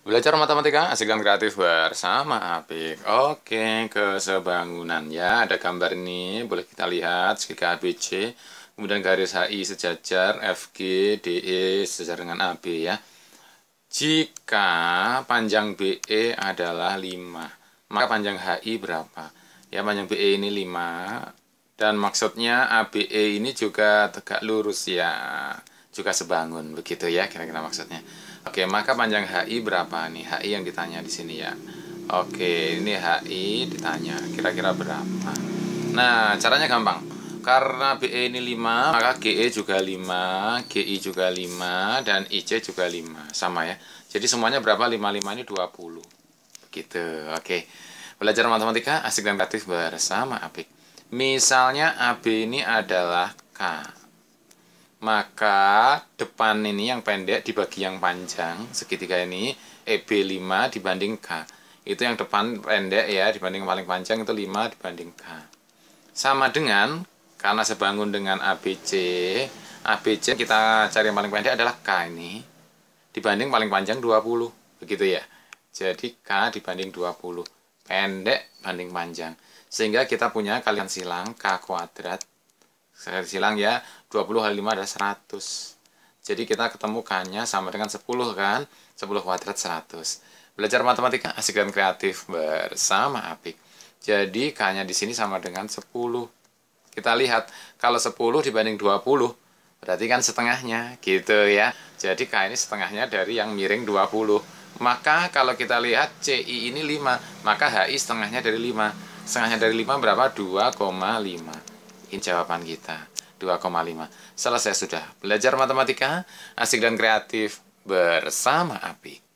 Belajar matematika asik dan kreatif bersama Apik. Oke, sebangunan ya. Ada gambar ini, boleh kita lihat segi ABC, kemudian garis HI sejajar, FG, DE sejajar dengan AB ya. Jika panjang BE adalah 5, maka panjang HI berapa? Ya, panjang BE ini 5 dan maksudnya ABE ini juga tegak lurus ya juga sebangun begitu ya kira-kira maksudnya oke maka panjang HI berapa nih HI yang ditanya di sini ya oke ini HI ditanya kira-kira berapa nah caranya gampang karena BE ini 5 maka GE juga 5 GI juga 5 dan IC juga 5 sama ya jadi semuanya berapa 55 ini 20 begitu oke belajar matematika asik dan kreatif bersama Apik misalnya AB ini adalah K maka depan ini yang pendek dibagi yang panjang segitiga ini EB5 eh, dibanding K itu yang depan pendek ya dibanding paling panjang itu 5 dibanding K sama dengan karena sebangun dengan ABC ABC kita cari yang paling pendek adalah K ini dibanding paling panjang 20 begitu ya jadi K dibanding 20 pendek banding panjang sehingga kita punya kalian silang K kuadrat saya silang ya 20 kali 5 ada 100 jadi kita ketemukannya sama dengan 10 kan 10 kuadrat 100 belajar matematika asik dan kreatif bersama Apik jadi K-nya di sini sama dengan 10 kita lihat kalau 10 dibanding 20 berarti kan setengahnya gitu ya jadi K ini setengahnya dari yang miring 20 maka kalau kita lihat CI ini 5 maka HI setengahnya dari 5 setengahnya dari 5 berapa? 2,5 jawaban kita 2,5 selesai sudah belajar matematika asik dan kreatif bersama Apik